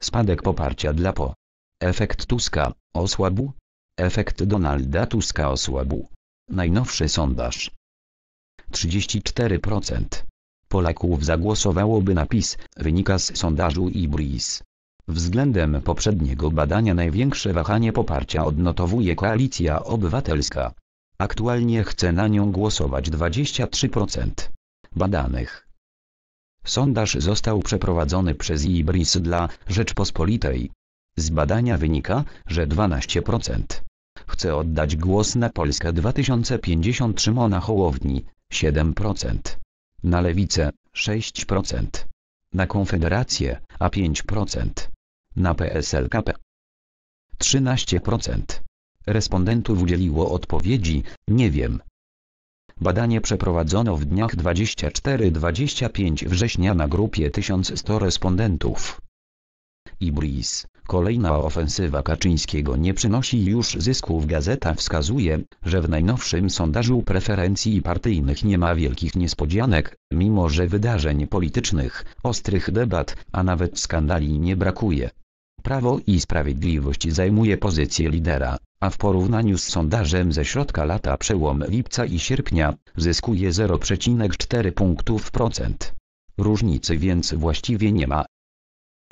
Spadek poparcia dla PO. Efekt Tuska osłabł. Efekt Donalda Tuska osłabł. Najnowszy sondaż. 34% Polaków zagłosowałoby na PiS, wynika z sondażu IBRIS. Względem poprzedniego badania największe wahanie poparcia odnotowuje Koalicja Obywatelska. Aktualnie chce na nią głosować 23% badanych. Sondaż został przeprowadzony przez Ibris dla Rzeczpospolitej. Z badania wynika, że 12% chce oddać głos na Polskę 2050 na Hołowni, 7%, na Lewicę 6%, na Konfederację, a 5%, na PSLKP 13%. Respondentów udzieliło odpowiedzi, nie wiem. Badanie przeprowadzono w dniach 24-25 września na grupie 1100 respondentów. Ibris, kolejna ofensywa Kaczyńskiego nie przynosi już zysków. Gazeta wskazuje, że w najnowszym sondażu preferencji partyjnych nie ma wielkich niespodzianek, mimo że wydarzeń politycznych, ostrych debat, a nawet skandali nie brakuje. Prawo i Sprawiedliwość zajmuje pozycję lidera, a w porównaniu z sondażem ze środka lata przełom lipca i sierpnia, zyskuje 0,4 punktów procent. Różnicy więc właściwie nie ma.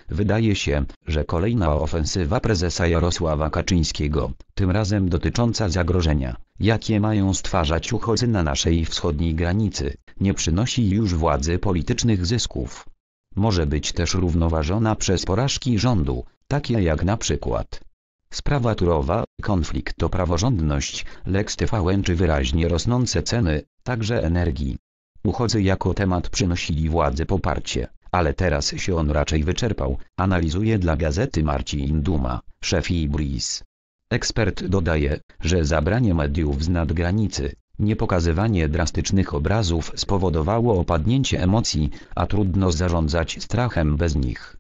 Wydaje się, że kolejna ofensywa prezesa Jarosława Kaczyńskiego, tym razem dotycząca zagrożenia, jakie mają stwarzać uchodźcy na naszej wschodniej granicy, nie przynosi już władzy politycznych zysków. Może być też równoważona przez porażki rządu, takie jak na przykład sprawa Turowa, konflikt o praworządność, Lex TVN czy wyraźnie rosnące ceny, także energii. Uchodzy jako temat przynosili władze poparcie, ale teraz się on raczej wyczerpał, analizuje dla gazety Marcin Duma, szef Ibris. Ekspert dodaje, że zabranie mediów z nadgranicy, niepokazywanie drastycznych obrazów spowodowało opadnięcie emocji, a trudno zarządzać strachem bez nich.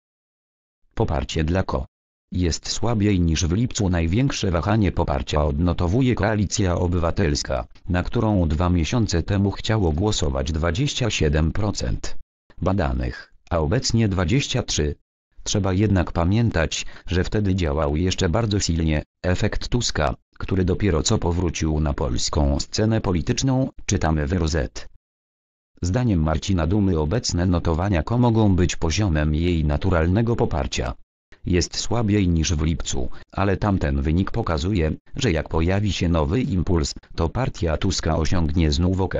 Poparcie dla KO jest słabiej niż w lipcu największe wahanie poparcia odnotowuje Koalicja Obywatelska, na którą dwa miesiące temu chciało głosować 27% badanych, a obecnie 23%. Trzeba jednak pamiętać, że wtedy działał jeszcze bardzo silnie efekt Tuska, który dopiero co powrócił na polską scenę polityczną, czytamy w Rozet. Zdaniem Marcina Dumy obecne notowania ko mogą być poziomem jej naturalnego poparcia. Jest słabiej niż w lipcu, ale tamten wynik pokazuje, że jak pojawi się nowy impuls, to partia Tuska osiągnie znów ok.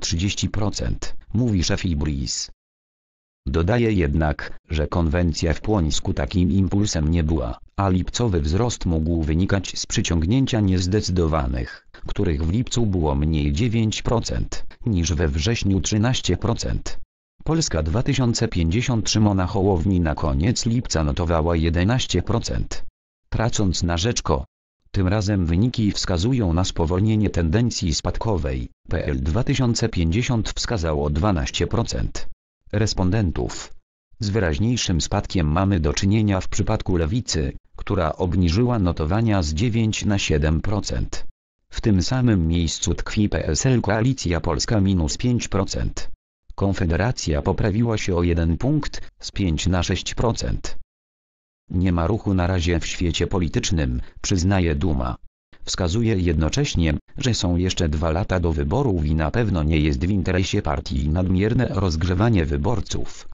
30%, mówi szef Ibris. Dodaje jednak, że konwencja w Płońsku takim impulsem nie była, a lipcowy wzrost mógł wynikać z przyciągnięcia niezdecydowanych, których w lipcu było mniej 9% niż we wrześniu 13%. Polska 2050 Szymona Hołowni na koniec lipca notowała 11%. Tracąc na rzeczko. Tym razem wyniki wskazują na spowolnienie tendencji spadkowej. PL 2050 wskazało 12% respondentów. Z wyraźniejszym spadkiem mamy do czynienia w przypadku lewicy, która obniżyła notowania z 9 na 7%. W tym samym miejscu tkwi PSL Koalicja Polska minus 5%. Konfederacja poprawiła się o 1 punkt, z 5 na 6%. Nie ma ruchu na razie w świecie politycznym, przyznaje Duma. Wskazuje jednocześnie, że są jeszcze dwa lata do wyborów i na pewno nie jest w interesie partii nadmierne rozgrzewanie wyborców.